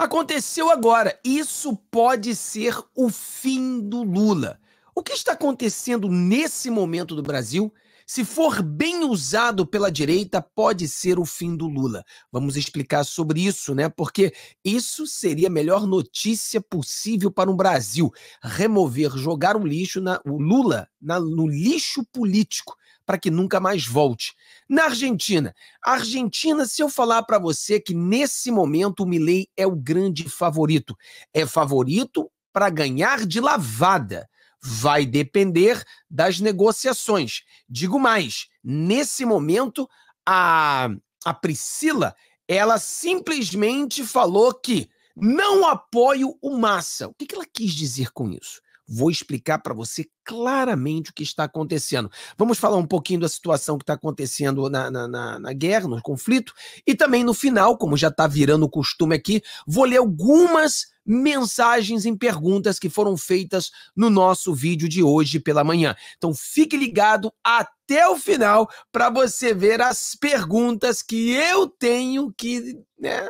Aconteceu agora. Isso pode ser o fim do Lula. O que está acontecendo nesse momento do Brasil? Se for bem usado pela direita, pode ser o fim do Lula. Vamos explicar sobre isso, né? Porque isso seria a melhor notícia possível para um Brasil: remover, jogar o lixo na, o Lula na, no lixo político para que nunca mais volte. Na Argentina, Argentina, se eu falar para você que nesse momento o Milei é o grande favorito, é favorito para ganhar de lavada. Vai depender das negociações. Digo mais, nesse momento a a Priscila, ela simplesmente falou que não apoio o Massa. O que ela quis dizer com isso? Vou explicar para você claramente o que está acontecendo. Vamos falar um pouquinho da situação que está acontecendo na, na, na, na, guerra, no conflito, e também no final, como já está virando costume aqui, vou ler algumas mensagens em perguntas que foram feitas no nosso vídeo de hoje pela manhã. Então fique ligado até o final para você ver as perguntas que eu tenho que. Né,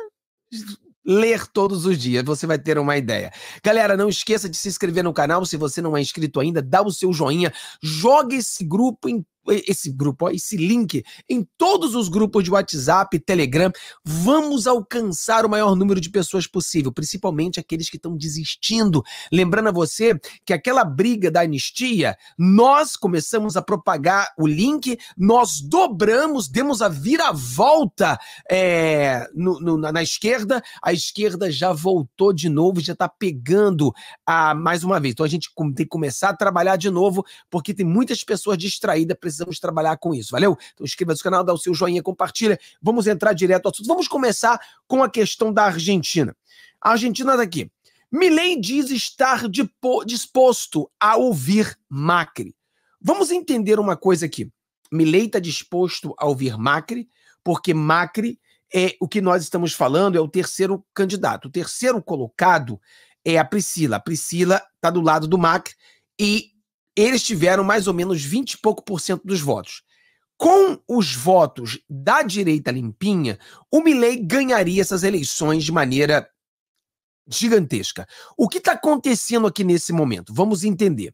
ler todos os dias, você vai ter uma ideia. Galera, não esqueça de se inscrever no canal, se você não é inscrito ainda, dá o seu joinha, joga esse grupo em esse grupo, ó, esse link em todos os grupos de WhatsApp, Telegram. Vamos alcançar o maior número de pessoas possível, principalmente aqueles que estão desistindo. Lembrando a você que aquela briga da anistia, nós começamos a propagar o link, nós dobramos, demos a viravolta é, no, no, na, esquerda, a esquerda já voltou de novo, já está pegando a mais uma vez. Então a gente tem que começar a trabalhar de novo, porque tem muitas pessoas distraídas precisando precisamos trabalhar com isso, valeu? Então inscreva-se no canal, dá o seu joinha, compartilha. Vamos entrar direto ao assunto. Vamos começar com a questão da Argentina. A Argentina está aqui. Milley diz estar disposto a ouvir Macri. Vamos entender uma coisa aqui. Milley está disposto a ouvir Macri, porque Macri é o que nós estamos falando, é o terceiro candidato. O terceiro colocado é a Priscila. A Priscila está do lado do Macri e eles tiveram mais ou menos 20 e pouco por cento dos votos. Com os votos da direita limpinha, o Milley ganharia essas eleições de maneira gigantesca. O que está acontecendo aqui nesse momento? Vamos entender.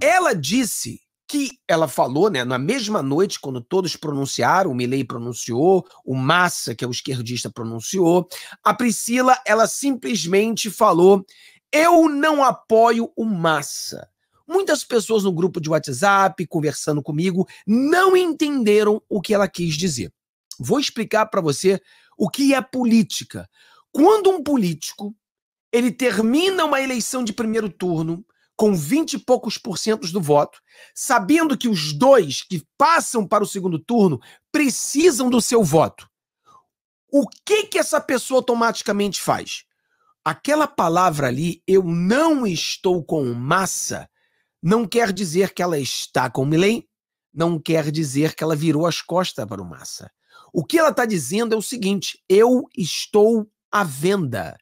Ela disse que ela falou, né, na mesma noite, quando todos pronunciaram, o Milley pronunciou, o Massa, que é o esquerdista, pronunciou, a Priscila, ela simplesmente falou: eu não apoio o Massa. Muitas pessoas no grupo de WhatsApp, conversando comigo, não entenderam o que ela quis dizer. Vou explicar para você o que é política. Quando um político ele termina uma eleição de primeiro turno com 20 e poucos porcentos do voto, sabendo que os dois que passam para o segundo turno precisam do seu voto. O que que essa pessoa automaticamente faz? Aquela palavra ali, eu não estou com massa, não quer dizer que ela está com o Milley, não quer dizer que ela virou as costas para o Massa. O que ela está dizendo é o seguinte: eu estou à venda.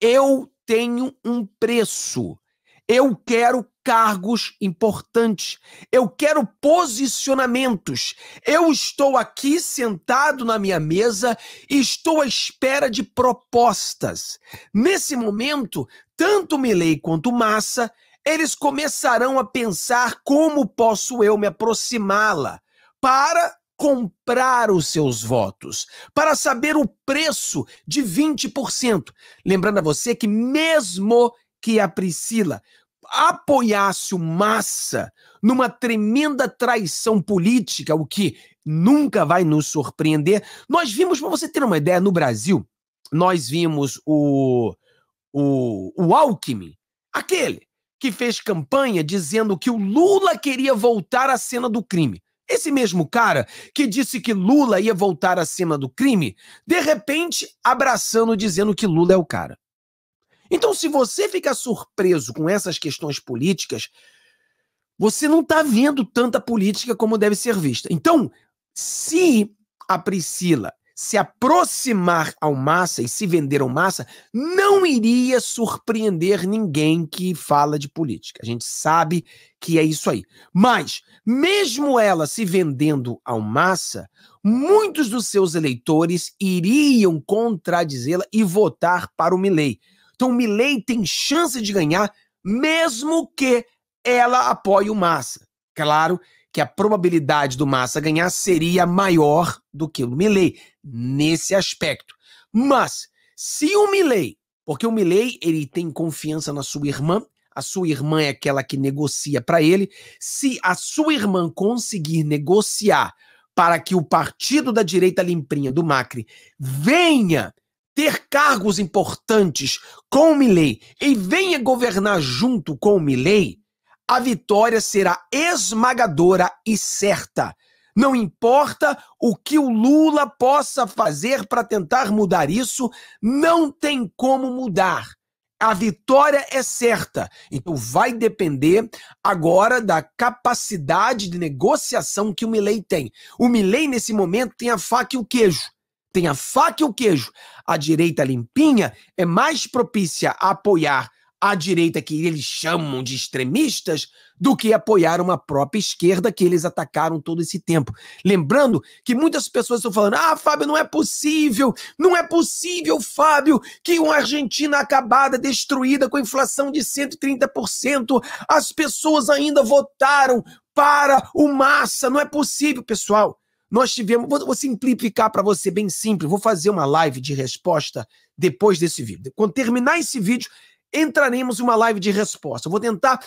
Eu tenho um preço. Eu quero cargos importantes. Eu quero posicionamentos. Eu estou aqui sentado na minha mesa e estou à espera de propostas. Nesse momento, tanto Milley quanto Massa eles começarão a pensar como posso eu me aproximá-la para comprar os seus votos, para saber o preço de 20%. Lembrando a você que, mesmo que a Priscila apoiasse o Massa numa tremenda traição política, o que nunca vai nos surpreender, nós vimos, para você ter uma ideia, no Brasil, nós vimos o, o, o Alckmin, aquele que fez campanha dizendo que o Lula queria voltar à cena do crime. Esse mesmo cara que disse que Lula ia voltar à cena do crime, de repente abraçando dizendo que Lula é o cara. Então, se você fica surpreso com essas questões políticas, você não está vendo tanta política como deve ser vista. Então, se a Priscila se aproximar ao Massa e se vender ao Massa, não iria surpreender ninguém que fala de política. A gente sabe que é isso aí. Mas, mesmo ela se vendendo ao Massa, muitos dos seus eleitores iriam contradizê-la e votar para o Milley. Então, o Milley tem chance de ganhar, mesmo que ela apoie o Massa. Claro que a probabilidade do Massa ganhar seria maior do que o Milley nesse aspecto. Mas se o Milley, porque o Milley ele tem confiança na sua irmã, a sua irmã é aquela que negocia para ele, se a sua irmã conseguir negociar para que o partido da direita limpinha do Macri venha ter cargos importantes com o Milley e venha governar junto com o Milley, a vitória será esmagadora e certa. Não importa o que o Lula possa fazer para tentar mudar isso, não tem como mudar. A vitória é certa. Então vai depender agora da capacidade de negociação que o Milei tem. O Milei nesse momento tem a faca e o queijo. Tem a faca e o queijo. A direita limpinha é mais propícia a apoiar a direita que eles chamam de extremistas do que apoiar uma própria esquerda que eles atacaram todo esse tempo. Lembrando que muitas pessoas estão falando: ah, Fábio, não é possível, não é possível, Fábio, que uma Argentina acabada, destruída com inflação de 130%, as pessoas ainda votaram para o Massa. Não é possível, pessoal. Nós tivemos. Vou, vou simplificar para você, bem simples. Vou fazer uma live de resposta depois desse vídeo. Quando terminar esse vídeo, entraremos em uma live de resposta. Eu vou tentar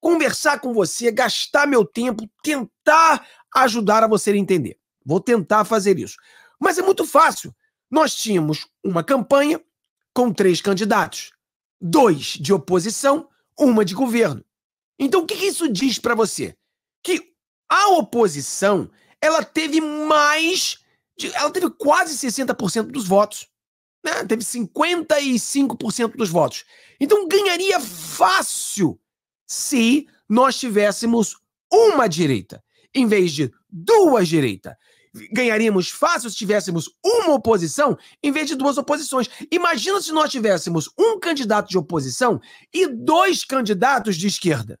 conversar com você, gastar meu tempo, tentar ajudar a você entender. Vou tentar fazer isso. Mas é muito fácil. Nós tínhamos uma campanha com três candidatos: dois de oposição, uma de governo. Então, o que, isso diz para você? Que a oposição ela teve mais. ela teve quase 60% dos votos né, teve 55% dos votos. Então ganharia fácil se nós tivéssemos uma direita, em vez de duas direitas. Ganharíamos fácil se tivéssemos uma oposição em vez de duas oposições. Imagina se nós tivéssemos um candidato de oposição e dois candidatos de esquerda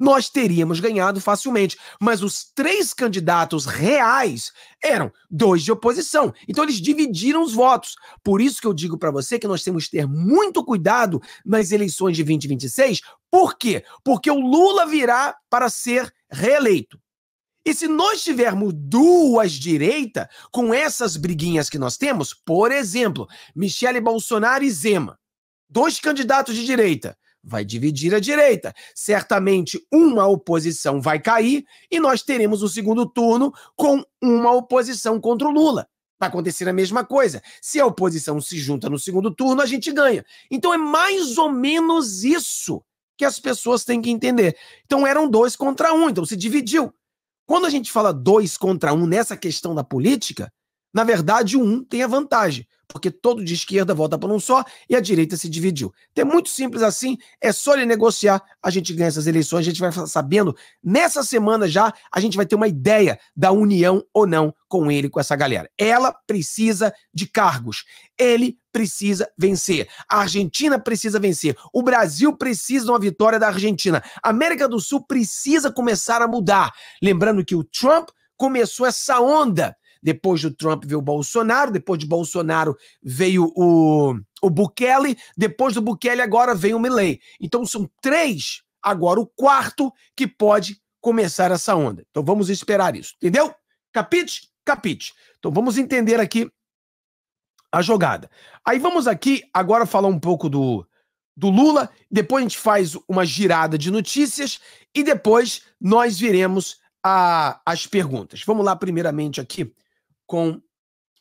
nós teríamos ganhado facilmente. Mas os três candidatos reais eram dois de oposição. Então eles dividiram os votos. Por isso que eu digo para você que nós temos que ter muito cuidado nas eleições de 2026. Por quê? Porque o Lula virá para ser reeleito. E se nós tivermos duas direitas com essas briguinhas que nós temos, por exemplo, Michele Bolsonaro e Zema, dois candidatos de direita, vai dividir a direita. Certamente uma oposição vai cair e nós teremos o um segundo turno com uma oposição contra o Lula. Vai acontecer a mesma coisa. Se a oposição se junta no segundo turno, a gente ganha. Então é mais ou menos isso que as pessoas têm que entender. Então eram dois contra um, então se dividiu. Quando a gente fala dois contra um nessa questão da política, na verdade, um tem a vantagem, porque todo de esquerda volta para um só e a direita se dividiu. Então é muito simples assim, é só ele negociar, a gente ganha essas eleições, a gente vai sabendo. Nessa semana já, a gente vai ter uma ideia da união ou não com ele, com essa galera. Ela precisa de cargos. Ele precisa vencer. A Argentina precisa vencer. O Brasil precisa de uma vitória da Argentina. A América do Sul precisa começar a mudar. Lembrando que o Trump começou essa onda depois do Trump veio o Bolsonaro, depois de Bolsonaro veio o, o Bukele, depois do Bukele agora vem o Milley. Então são três, agora o quarto que pode começar essa onda. Então vamos esperar isso, entendeu? Capite? Capite. Então vamos entender aqui a jogada. Aí vamos aqui agora falar um pouco do, do Lula, depois a gente faz uma girada de notícias e depois nós viremos a, as perguntas. Vamos lá, primeiramente, aqui com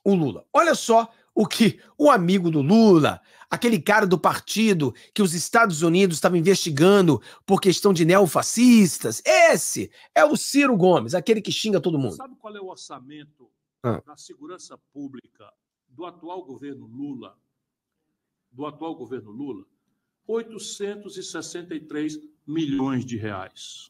o Lula. Olha só o que o amigo do Lula, aquele cara do partido que os Estados Unidos estavam investigando por questão de neofascistas, esse é o Ciro Gomes, aquele que xinga todo mundo. Sabe qual é o orçamento ah. da segurança pública do atual governo Lula? Do atual governo Lula? 863 milhões de reais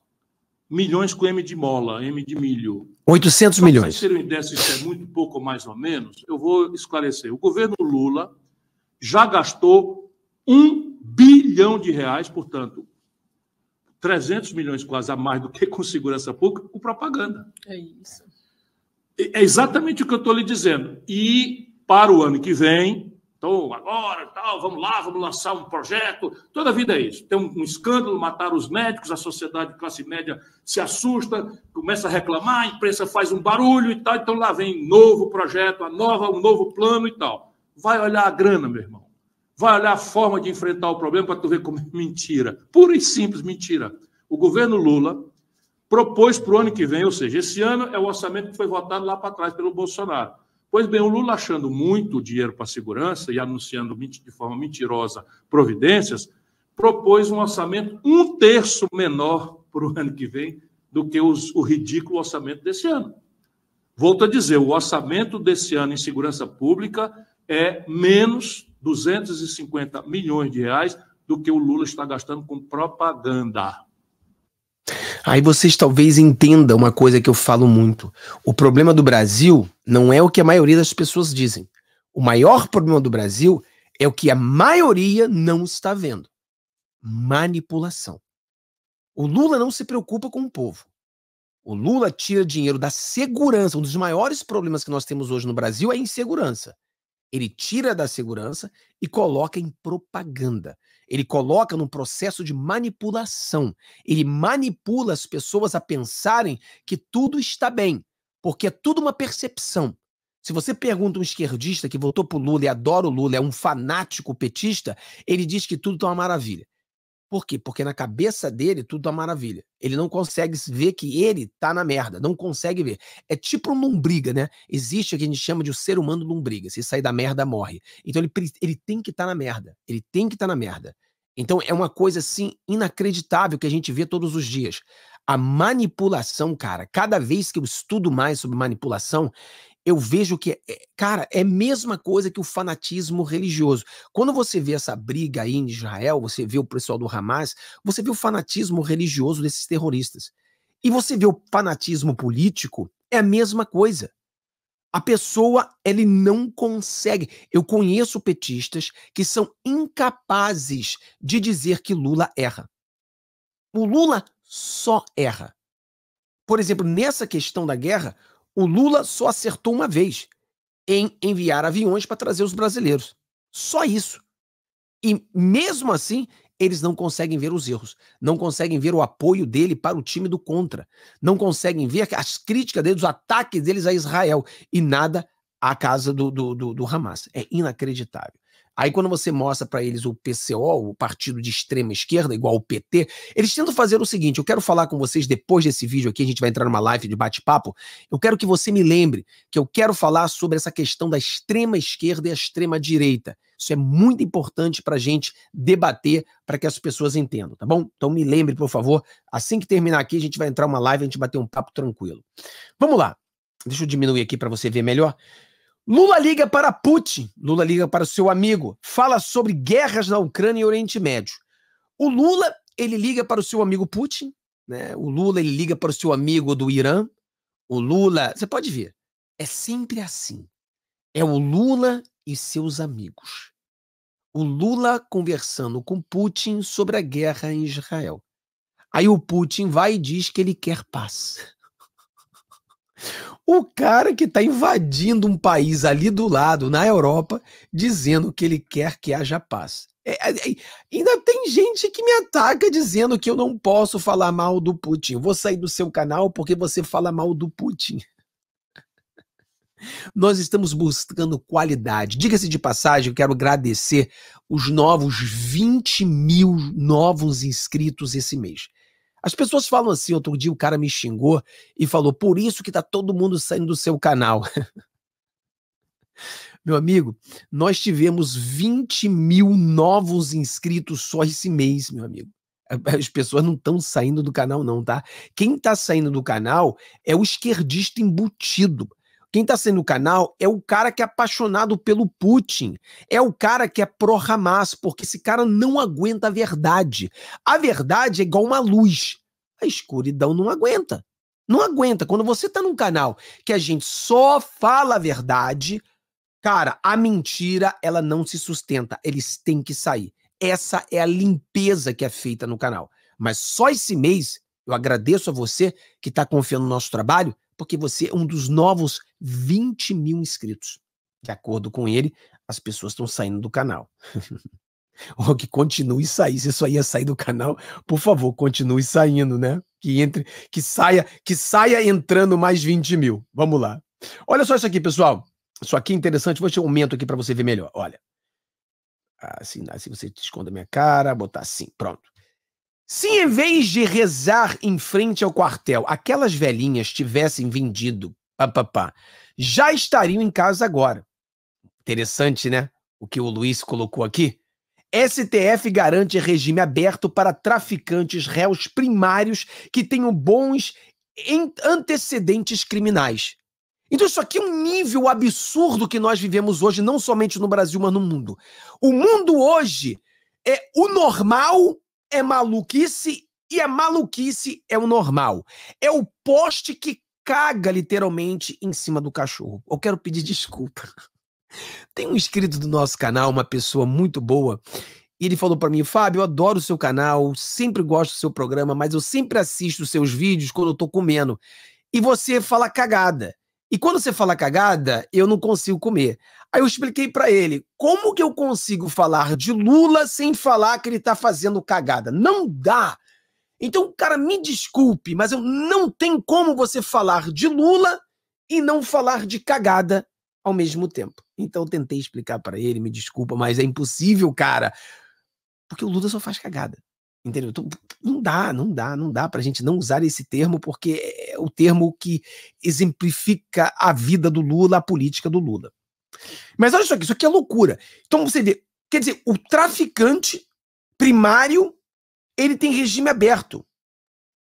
milhões com M de mola, M de milho. 800 milhões. Para vocês terem ideia se é muito pouco mais ou menos, eu vou esclarecer. O governo Lula já gastou um bilhão de reais, portanto, 300 milhões quase a mais do que com segurança pública, com propaganda. É isso. É exatamente o que eu estou lhe dizendo. E para o ano que vem, então, agora, tal, vamos lá, vamos lançar um projeto. Toda a vida é isso. Tem um, escândalo, mataram os médicos, a sociedade de classe média se assusta, começa a reclamar, a imprensa faz um barulho e tal. Então, lá vem novo projeto, a nova, um novo plano e tal. Vai olhar a grana, meu irmão. Vai olhar a forma de enfrentar o problema para tu ver como é mentira. Pura e simples mentira. O governo Lula propôs para o ano que vem, ou seja, esse ano é o orçamento que foi votado lá para trás pelo Bolsonaro Pois bem, o Lula achando muito dinheiro para segurança e anunciando de forma mentirosa providências, propôs um orçamento um terço menor para o ano que vem do que os, o ridículo orçamento desse ano. Volto a dizer, o orçamento desse ano em segurança pública é menos 250 milhões de reais do que o Lula está gastando com propaganda. Aí vocês talvez entendam uma coisa que eu falo muito. O problema do Brasil não é o que a maioria das pessoas dizem. O maior problema do Brasil é o que a maioria não está vendo: manipulação. O Lula não se preocupa com o povo. O Lula tira dinheiro da segurança. Um dos maiores problemas que nós temos hoje no Brasil é a insegurança. Ele tira da segurança e coloca em propaganda. Ele coloca num processo de manipulação. Ele manipula as pessoas a pensarem que tudo está bem, porque é tudo uma percepção. Se você pergunta um esquerdista que votou pro Lula e adora o Lula, é um fanático petista, ele diz que tudo está uma maravilha. Por quê? Porque na cabeça dele tudo tá maravilha. Ele não consegue ver que ele tá na merda, não consegue ver. É tipo um lombriga, né? Existe o que a gente chama de o um ser humano lombriga. Se sair da merda, morre. Então ele, ele tem que estar tá na merda. Ele tem que estar tá na merda. Então é uma coisa assim inacreditável que a gente vê todos os dias. A manipulação, cara, cada vez que eu estudo mais sobre manipulação, eu vejo que, é, é, cara, é a mesma coisa que o fanatismo religioso. Quando você vê essa briga aí em Israel, você vê o pessoal do Hamas, você vê o fanatismo religioso desses terroristas. E você vê o fanatismo político, é a mesma coisa. A pessoa, ele não consegue. Eu conheço petistas que são incapazes de dizer que Lula erra. O Lula só erra. Por exemplo, nessa questão da guerra, o Lula só acertou uma vez em enviar aviões para trazer os brasileiros. Só isso. E mesmo assim, eles não conseguem ver os erros, não conseguem ver o apoio dele para o time do contra, não conseguem ver as críticas deles, os ataques deles a Israel e nada à casa do, do, do, do Hamas. É inacreditável. Aí quando você mostra para eles o PCO, o partido de extrema esquerda, igual o PT, eles tentam fazer o seguinte: eu quero falar com vocês depois desse vídeo aqui, a gente vai entrar numa live de bate-papo. Eu quero que você me lembre que eu quero falar sobre essa questão da extrema esquerda e a extrema direita. Isso é muito importante para a gente debater, para que as pessoas entendam, tá bom? Então me lembre, por favor, assim que terminar aqui, a gente vai entrar uma live, a gente bater um papo tranquilo. Vamos lá. Deixa eu diminuir aqui para você ver melhor. Lula liga para Putin, Lula liga para o seu amigo, fala sobre guerras na Ucrânia e Oriente Médio. O Lula, ele liga para o seu amigo Putin, né? O Lula, ele liga para o seu amigo do Irã. O Lula, você pode ver, é sempre assim. É o Lula e seus amigos. O Lula conversando com Putin sobre a guerra em Israel. Aí o Putin vai e diz que ele quer paz. O cara que está invadindo um país ali do lado, na Europa, dizendo que ele quer que haja paz. É, é, é ainda tem gente que me ataca dizendo que eu não posso falar mal do Putin. Vou sair do seu canal porque você fala mal do Putin. Nós estamos buscando qualidade. Diga-se de passagem, eu quero agradecer os novos 20 mil novos inscritos esse mês. As pessoas falam assim, outro dia o cara me xingou e falou, por isso que tá todo mundo saindo do seu canal. Meu amigo, nós tivemos 20 mil novos inscritos só esse mês, meu amigo. As pessoas não estão saindo do canal, não, tá? Quem está saindo do canal é o esquerdista embutido. Quem está sendo o canal é o cara que é apaixonado pelo Putin, é o cara que é pró-Hamas, porque esse cara não aguenta a verdade. A verdade é igual uma luz, a escuridão não aguenta. Não aguenta. Quando você está num canal que a gente só fala a verdade, cara, a mentira ela não se sustenta, eles têm que sair. Essa é a limpeza que é feita no canal. Mas só esse mês, eu agradeço a você que está confiando no nosso trabalho, porque você é um dos novos 20 mil inscritos. De acordo com ele, as pessoas estão saindo do canal. Ou que continue sair. Se aí ia é sair do canal, por favor, continue saindo, né? Que entre, que saia, que saia entrando mais 20 mil. Vamos lá. Olha só isso aqui, pessoal. Isso aqui é interessante. Vou te aumento aqui para você ver melhor. Olha. Ah, assim, assim você te esconde a minha cara, botar assim. Pronto. Se em vez de rezar em frente ao quartel, aquelas velhinhas tivessem vendido, pá, pá, pá, já estariam em casa agora. Interessante, né? O que o Luiz colocou aqui. STF garante regime aberto para traficantes réus primários que tenham bons antecedentes criminais. Então, isso aqui é um nível absurdo que nós vivemos hoje, não somente no Brasil, mas no mundo. O mundo hoje é o normal é maluquice e a maluquice é o normal. É o poste que caga literalmente em cima do cachorro. Eu quero pedir desculpa. Tem um inscrito do nosso canal, uma pessoa muito boa, e ele falou para mim, Fábio, eu adoro o seu canal, sempre gosto do seu programa, mas eu sempre assisto os seus vídeos quando eu tô comendo. E você fala cagada. E quando você fala cagada, eu não consigo comer. Aí eu expliquei para ele como que eu consigo falar de Lula sem falar que ele está fazendo cagada. Não dá. Então, cara, me desculpe, mas eu não tem como você falar de Lula e não falar de cagada ao mesmo tempo. Então, eu tentei explicar para ele, me desculpa, mas é impossível, cara, porque o Lula só faz cagada. Entendeu? Então, não dá, não dá, não dá pra gente não usar esse termo, porque é o termo que exemplifica a vida do Lula, a política do Lula. Mas olha isso aqui, isso aqui é loucura. Então você vê, quer dizer, o traficante primário, ele tem regime aberto.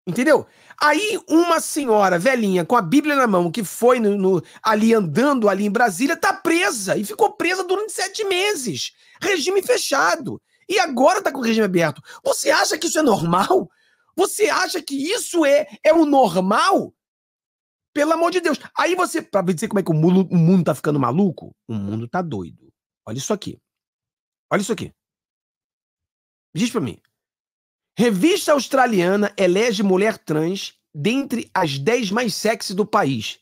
Entendeu? Aí uma senhora velhinha com a Bíblia na mão, que foi no, no, ali andando ali em Brasília, tá presa e ficou presa durante sete meses. Regime fechado. E agora tá com o regime aberto. Você acha que isso é normal? Você acha que isso é, é o normal? Pelo amor de Deus. Aí você, pra dizer como é que o mundo, o mundo tá ficando maluco, o mundo tá doido. Olha isso aqui. Olha isso aqui. Diz pra mim. Revista australiana elege mulher trans dentre as 10 mais sexy do país.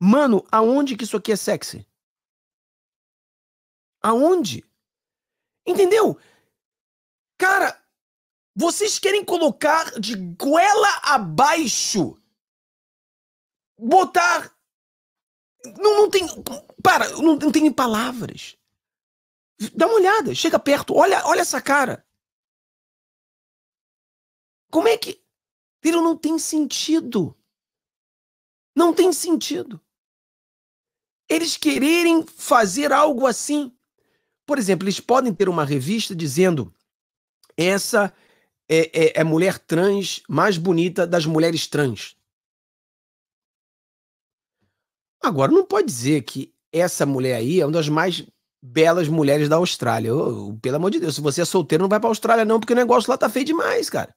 Mano, aonde que isso aqui é sexy? Aonde? Entendeu? Cara, vocês querem colocar de goela abaixo. Botar. Não, não tem. Para, não, não tem palavras. Dá uma olhada, chega perto, olha, olha essa cara. Como é que. Viram? Não tem sentido. Não tem sentido. Eles quererem fazer algo assim. Por exemplo, eles podem ter uma revista dizendo: essa é, é, é mulher trans mais bonita das mulheres trans. Agora, não pode dizer que essa mulher aí é uma das mais belas mulheres da Austrália. Oh, pelo amor de Deus, se você é solteiro, não vai pra Austrália, não, porque o negócio lá tá feio demais, cara.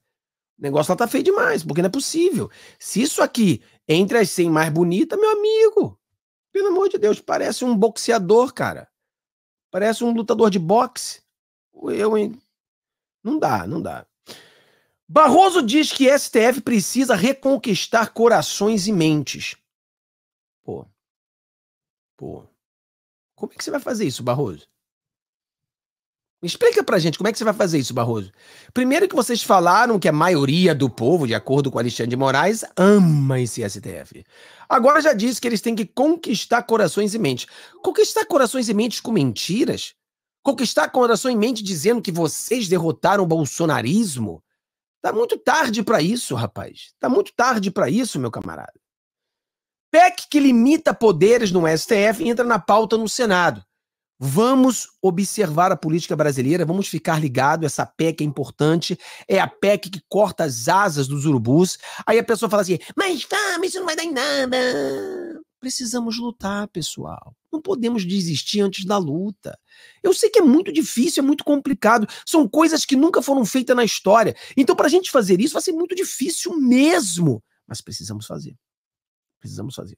O negócio lá tá feio demais, porque não é possível. Se isso aqui entre as 100 mais bonita, meu amigo, pelo amor de Deus, parece um boxeador, cara. Parece um lutador de boxe. Eu, hein? Não dá, não dá. Barroso diz que STF precisa reconquistar corações e mentes. Pô. Pô. Como é que você vai fazer isso, Barroso? Me explica pra gente como é que você vai fazer isso, Barroso. Primeiro que vocês falaram que a maioria do povo, de acordo com Alexandre de Moraes, ama esse STF. Agora já disse que eles têm que conquistar corações e mentes. Conquistar corações e mentes com mentiras? Conquistar coração e mente dizendo que vocês derrotaram o bolsonarismo? Tá muito tarde para isso, rapaz. Tá muito tarde para isso, meu camarada. PEC que limita poderes no STF entra na pauta no Senado. Vamos observar a política brasileira, vamos ficar ligado. Essa PEC é importante, é a PEC que corta as asas dos urubus. Aí a pessoa fala assim: mas tá, mas isso não vai dar em nada. Precisamos lutar, pessoal. Não podemos desistir antes da luta. Eu sei que é muito difícil, é muito complicado, são coisas que nunca foram feitas na história. Então, para a gente fazer isso, vai ser muito difícil mesmo. Mas precisamos fazer. Precisamos fazer.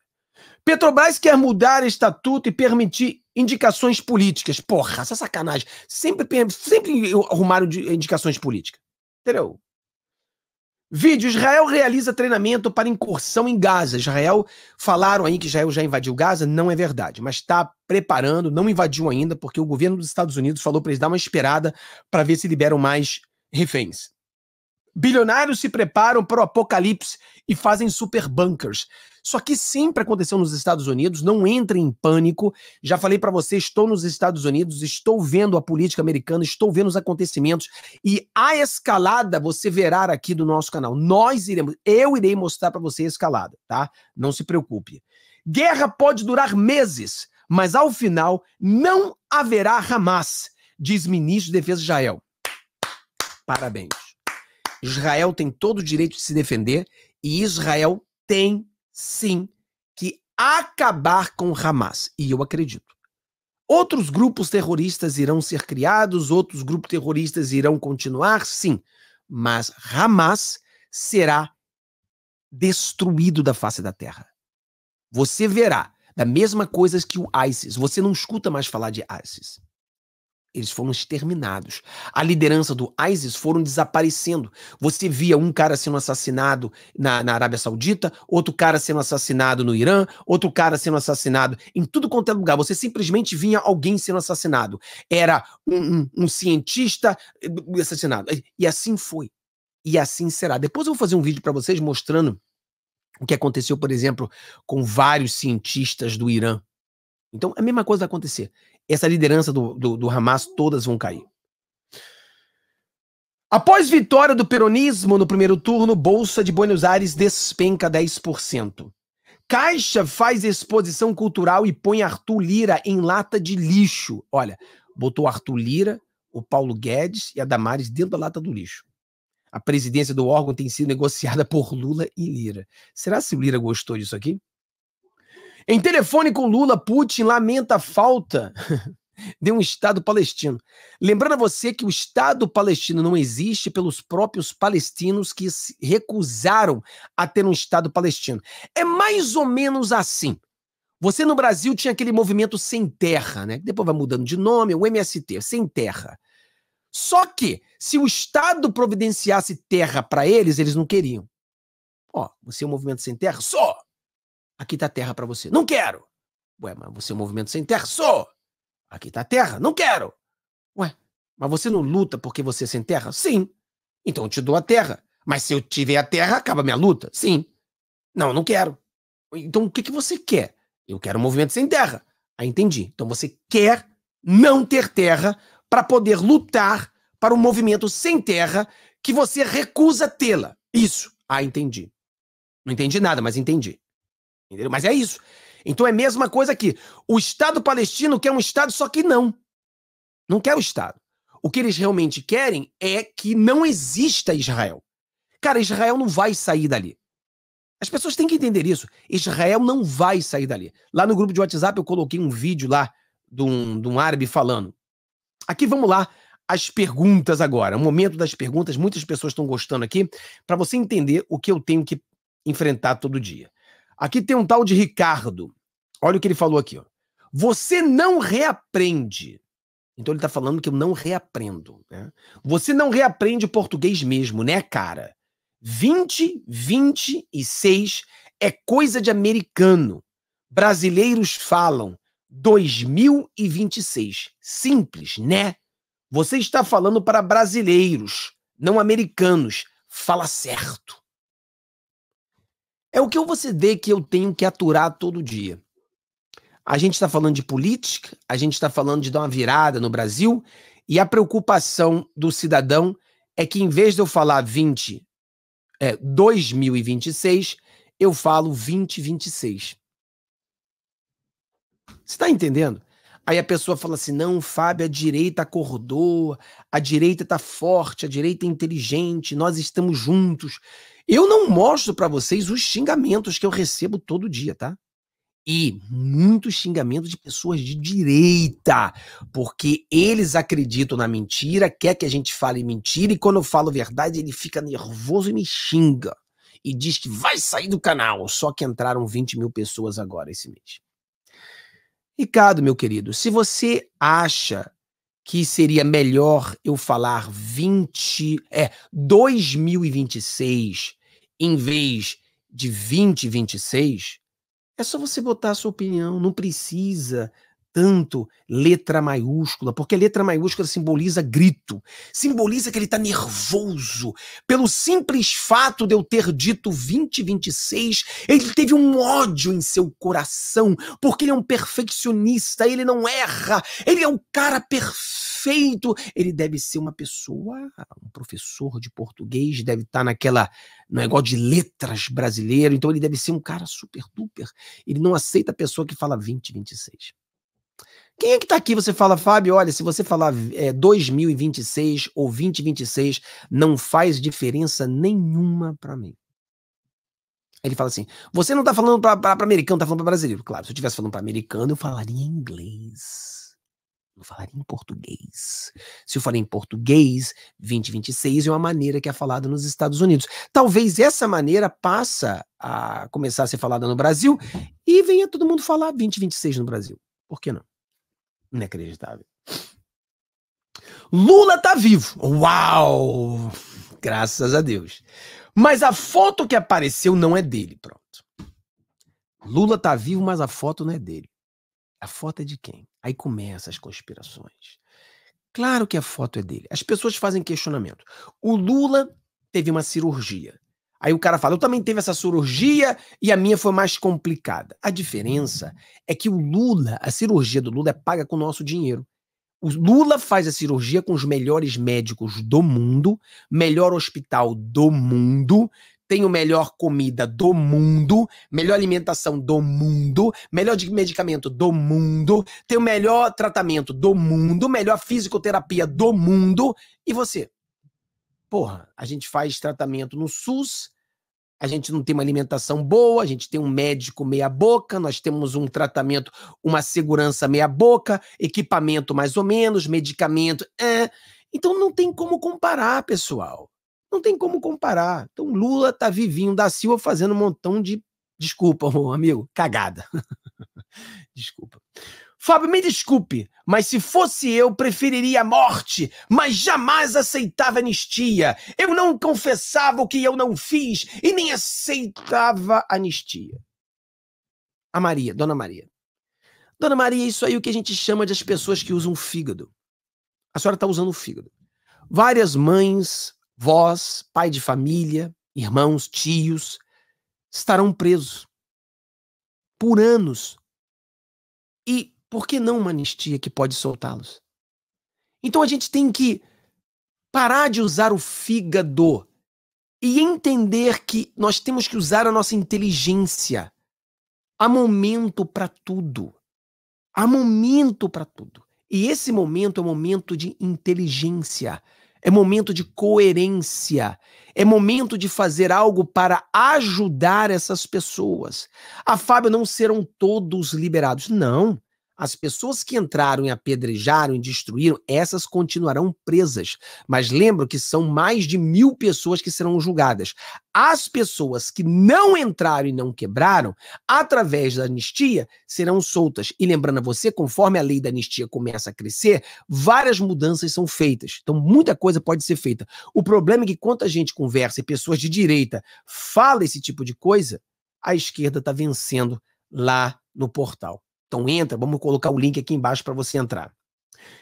Petrobras quer mudar estatuto e permitir indicações políticas. Porra, essa sacanagem. Sempre, sempre arrumaram indicações políticas. Entendeu? Vídeo: Israel realiza treinamento para incursão em Gaza. Israel, falaram aí que Israel já invadiu Gaza, não é verdade, mas está preparando, não invadiu ainda, porque o governo dos Estados Unidos falou para eles dar uma esperada para ver se liberam mais reféns. Bilionários se preparam para o apocalipse e fazem super bunkers. Isso aqui sempre aconteceu nos Estados Unidos, não entre em pânico. Já falei para você, estou nos Estados Unidos, estou vendo a política americana, estou vendo os acontecimentos e a escalada você verá aqui do nosso canal. Nós iremos, eu irei mostrar para você a escalada, tá? Não se preocupe. Guerra pode durar meses, mas ao final não haverá Hamas, diz ministro de Defesa Israel. Parabéns. Israel tem todo o direito de se defender e Israel tem sim que acabar com Hamas. E eu acredito. Outros grupos terroristas irão ser criados, outros grupos terroristas irão continuar, sim, mas Hamas será destruído da face da terra. Você verá da mesma coisa que o ISIS. Você não escuta mais falar de ISIS eles foram exterminados. A liderança do ISIS foram desaparecendo. Você via um cara sendo assassinado na, na Arábia Saudita, outro cara sendo assassinado no Irã, outro cara sendo assassinado em tudo quanto é lugar. Você simplesmente via alguém sendo assassinado. Era um, um, um cientista eh, assassinado. E assim foi. E assim será. Depois eu vou fazer um vídeo para vocês mostrando o que aconteceu, por exemplo, com vários cientistas do Irã. Então, é a mesma coisa vai acontecer essa liderança do, do, do Hamas todas vão cair. Após vitória do peronismo no primeiro turno, Bolsa de Buenos Aires despenca 10%. Caixa faz exposição cultural e põe Arthur Lira em lata de lixo. Olha, botou Arthur Lira, o Paulo Guedes e a Damares dentro da lata do lixo. A presidência do órgão tem sido negociada por Lula e Lira. Será se o Lira gostou disso aqui? Em telefone com Lula, Putin lamenta a falta de um Estado palestino. Lembrando a você que o Estado palestino não existe pelos próprios palestinos que se recusaram a ter um Estado palestino. É mais ou menos assim. Você no Brasil tinha aquele movimento sem terra, né? Depois vai mudando de nome, o MST, sem terra. Só que se o Estado providenciasse terra para eles, eles não queriam. Ó, você é um movimento sem terra? Só! Aqui tá terra para você. Não quero. Ué, mas você é um movimento sem terra? Sou. Aqui tá terra. Não quero. Ué, mas você não luta porque você é sem terra? Sim. Então eu te dou a terra. Mas se eu tiver a terra, acaba minha luta? Sim. Não, não quero. Então o que, que você quer? Eu quero um movimento sem terra. Ah, entendi. Então você quer não ter terra para poder lutar para um movimento sem terra que você recusa tê-la. Isso. Ah, entendi. Não entendi nada, mas entendi. Entendeu? Mas é isso. Então é a mesma coisa que o Estado palestino quer um Estado, só que não. Não quer o Estado. O que eles realmente querem é que não exista Israel. Cara, Israel não vai sair dali. As pessoas têm que entender isso. Israel não vai sair dali. Lá no grupo de WhatsApp eu coloquei um vídeo lá de um, de um árabe falando. Aqui vamos lá as perguntas agora. É o momento das perguntas. Muitas pessoas estão gostando aqui para você entender o que eu tenho que enfrentar todo dia. Aqui tem um tal de Ricardo. Olha o que ele falou aqui. Ó. Você não reaprende. Então ele está falando que eu não reaprendo. Né? Você não reaprende português mesmo, né, cara? 20, 26 é coisa de americano. Brasileiros falam 2026. Simples, né? Você está falando para brasileiros, não americanos. Fala certo. É o que você vê que eu tenho que aturar todo dia. A gente está falando de política, a gente está falando de dar uma virada no Brasil, e a preocupação do cidadão é que, em vez de eu falar 20, é, 2026, eu falo 2026. Você está entendendo? Aí a pessoa fala assim: não, Fábio, a direita acordou, a direita está forte, a direita é inteligente, nós estamos juntos. Eu não mostro para vocês os xingamentos que eu recebo todo dia, tá? E muitos xingamentos de pessoas de direita, porque eles acreditam na mentira, quer que a gente fale mentira, e quando eu falo verdade, ele fica nervoso e me xinga. E diz que vai sair do canal, só que entraram 20 mil pessoas agora esse mês. Ricardo, meu querido, se você acha que seria melhor eu falar 20, é, 2026 em vez de 2026, é só você botar a sua opinião, não precisa tanto letra maiúscula, porque letra maiúscula simboliza grito, simboliza que ele está nervoso. Pelo simples fato de eu ter dito 2026, ele teve um ódio em seu coração, porque ele é um perfeccionista, ele não erra, ele é um cara perfeito, ele deve ser uma pessoa, um professor de português, deve estar tá naquela, no negócio é de letras brasileiro, então ele deve ser um cara super duper. Ele não aceita a pessoa que fala 2026. Quem é que está aqui? Você fala, Fábio, olha, se você falar é, 2026 ou 2026, não faz diferença nenhuma para mim. Ele fala assim: você não está falando para americano, está falando para brasileiro. Claro, se eu estivesse falando para americano, eu falaria inglês. Não falaria em português. Se eu falei em português, 2026 é uma maneira que é falada nos Estados Unidos. Talvez essa maneira passa a começar a ser falada no Brasil e venha todo mundo falar 2026 no Brasil. Por que não? Inacreditável. Lula tá vivo. Uau! Graças a Deus. Mas a foto que apareceu não é dele, pronto. Lula tá vivo, mas a foto não é dele. A foto é de quem? Aí começam as conspirações. Claro que a foto é dele. As pessoas fazem questionamento. O Lula teve uma cirurgia. Aí o cara fala: Eu também teve essa cirurgia e a minha foi mais complicada. A diferença é que o Lula, a cirurgia do Lula é paga com o nosso dinheiro. O Lula faz a cirurgia com os melhores médicos do mundo, melhor hospital do mundo, tem o melhor comida do mundo, melhor alimentação do mundo, melhor medicamento do mundo, tem o melhor tratamento do mundo, melhor fisioterapia do mundo. E você? porra, a gente faz tratamento no SUS, a gente não tem uma alimentação boa, a gente tem um médico meia boca, nós temos um tratamento, uma segurança meia boca, equipamento mais ou menos, medicamento, é. Então não tem como comparar, pessoal. Não tem como comparar. Então Lula tá vivinho da Silva fazendo um montão de desculpa, meu amigo, cagada. desculpa. Fábio, me desculpe, mas se fosse eu, preferiria a morte, mas jamais aceitava anistia. Eu não confessava o que eu não fiz e nem aceitava anistia. A Maria, Dona Maria. Dona Maria, isso aí é o que a gente chama de as pessoas que usam o fígado. A senhora está usando o fígado. Várias mães, vós, pai de família, irmãos, tios, estarão presos por anos. E por que não uma anistia que pode soltá-los? Então a gente tem que parar de usar o fígado e entender que nós temos que usar a nossa inteligência. Há momento para tudo. Há momento para tudo. E esse momento é momento de inteligência, é momento de coerência, é momento de fazer algo para ajudar essas pessoas. A ah, Fábio não serão todos liberados. Não. As pessoas que entraram e apedrejaram e destruíram, essas continuarão presas. Mas lembro que são mais de mil pessoas que serão julgadas. As pessoas que não entraram e não quebraram, através da anistia, serão soltas. E lembrando a você, conforme a lei da anistia começa a crescer, várias mudanças são feitas. Então, muita coisa pode ser feita. O problema é que, quando a gente conversa e pessoas de direita falam esse tipo de coisa, a esquerda está vencendo lá no portal. Então entra, vamos colocar o link aqui embaixo para você entrar.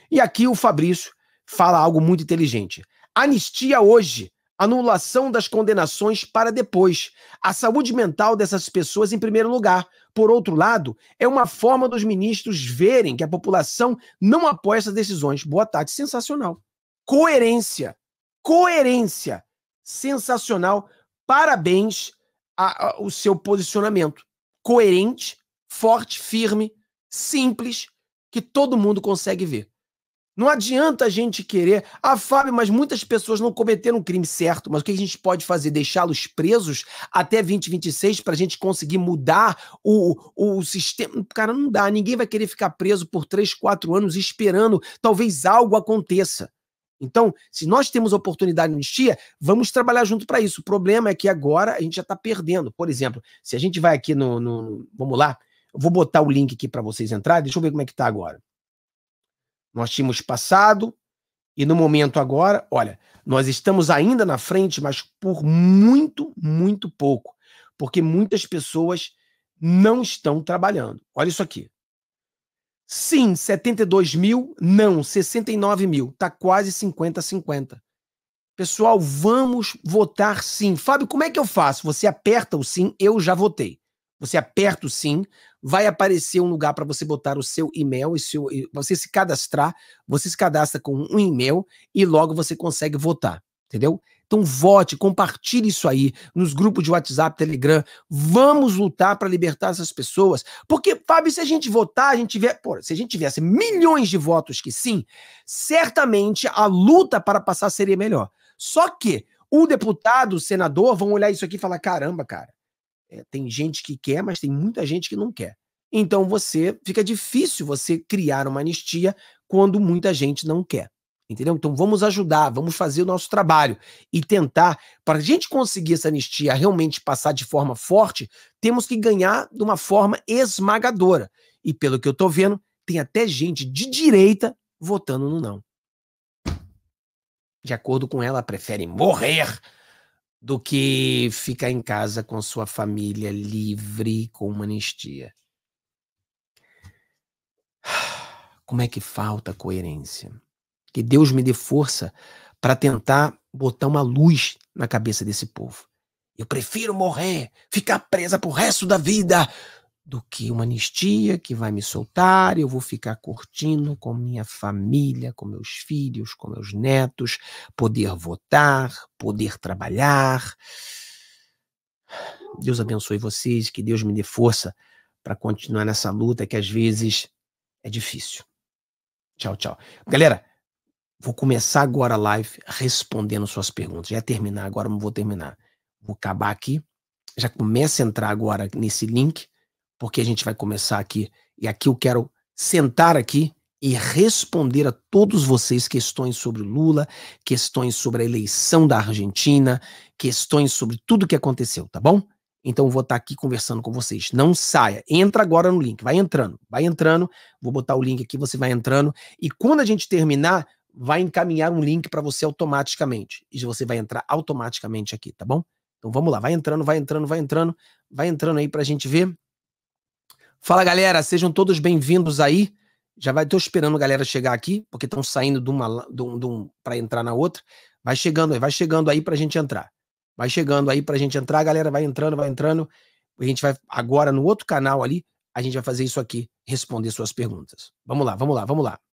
E aqui o Fabrício fala algo muito inteligente. Anistia hoje, anulação das condenações para depois. A saúde mental dessas pessoas em primeiro lugar. Por outro lado, é uma forma dos ministros verem que a população não apoia essas decisões. Boa tarde, sensacional. Coerência. Coerência. Sensacional. Parabéns ao seu posicionamento. Coerente, forte, firme simples que todo mundo consegue ver. Não adianta a gente querer. Ah, Fábio, mas muitas pessoas não cometeram um crime certo. Mas o que a gente pode fazer? Deixá-los presos até 2026 para a gente conseguir mudar o, o, o, sistema? Cara, não dá. Ninguém vai querer ficar preso por 3, 4 anos esperando talvez algo aconteça. Então, se nós temos oportunidade de anistia, vamos trabalhar junto para isso. O problema é que agora a gente já está perdendo. Por exemplo, se a gente vai aqui no. no, no vamos lá. Vou botar o link aqui para vocês entrarem. Deixa eu ver como é que está agora. Nós tínhamos passado e no momento agora, olha, nós estamos ainda na frente, mas por muito, muito pouco, porque muitas pessoas não estão trabalhando. Olha isso aqui. Sim, 72 mil, não, 69 mil. Tá quase 50 a 50. Pessoal, vamos votar sim. Fábio, como é que eu faço? Você aperta o sim, eu já votei. Você aperta o sim, vai aparecer um lugar para você botar o seu e-mail, e seu, você se cadastrar, você se cadastra com um e-mail e logo você consegue votar, entendeu? Então vote, compartilhe isso aí nos grupos de WhatsApp, Telegram. Vamos lutar para libertar essas pessoas. Porque, Fábio, se a gente votar, a gente tiver, pô, se a gente tivesse milhões de votos que sim, certamente a luta para passar seria melhor. Só que o deputado, o senador vão olhar isso aqui e falar: caramba, cara, é, tem gente que quer, mas tem muita gente que não quer. Então você fica difícil você criar uma anistia quando muita gente não quer. Entendeu? Então vamos ajudar, vamos fazer o nosso trabalho e tentar, para a gente conseguir essa anistia realmente passar de forma forte, temos que ganhar de uma forma esmagadora. E pelo que eu estou vendo, tem até gente de direita votando no não. De acordo com ela, preferem morrer do que ficar em casa com sua família livre com uma anistia. Como é que falta coerência? Que Deus me dê força para tentar botar uma luz na cabeça desse povo. Eu prefiro morrer, ficar presa pro resto da vida, do que uma anistia que vai me soltar, eu vou ficar curtindo com minha família, com meus filhos, com meus netos, poder votar, poder trabalhar. Deus abençoe vocês, que Deus me dê força para continuar nessa luta que às vezes é difícil. Tchau, tchau. Galera, vou começar agora a live respondendo suas perguntas. Já terminar agora, não vou terminar. Vou acabar aqui. Já começa a entrar agora nesse link porque a gente vai começar aqui, e aqui eu quero sentar aqui e responder a todos vocês questões sobre Lula, questões sobre a eleição da Argentina, questões sobre tudo que aconteceu, tá bom? Então eu vou estar aqui conversando com vocês. Não saia, entra agora no link, vai entrando, vai entrando. Vou botar o link aqui, você vai entrando e quando a gente terminar, vai encaminhar um link para você automaticamente e você vai entrar automaticamente aqui, tá bom? Então vamos lá, vai entrando, vai entrando, vai entrando, vai entrando aí para a gente ver. Fala galera, sejam todos bem-vindos aí. Já vai, tô esperando a galera chegar aqui, porque estão saindo de uma, de um, um para entrar na outra. Vai chegando aí, vai chegando aí para a gente entrar. Vai chegando aí para a gente entrar, galera vai entrando, vai entrando. A gente vai agora no outro canal ali, a gente vai fazer isso aqui, responder suas perguntas. Vamos lá, vamos lá, vamos lá.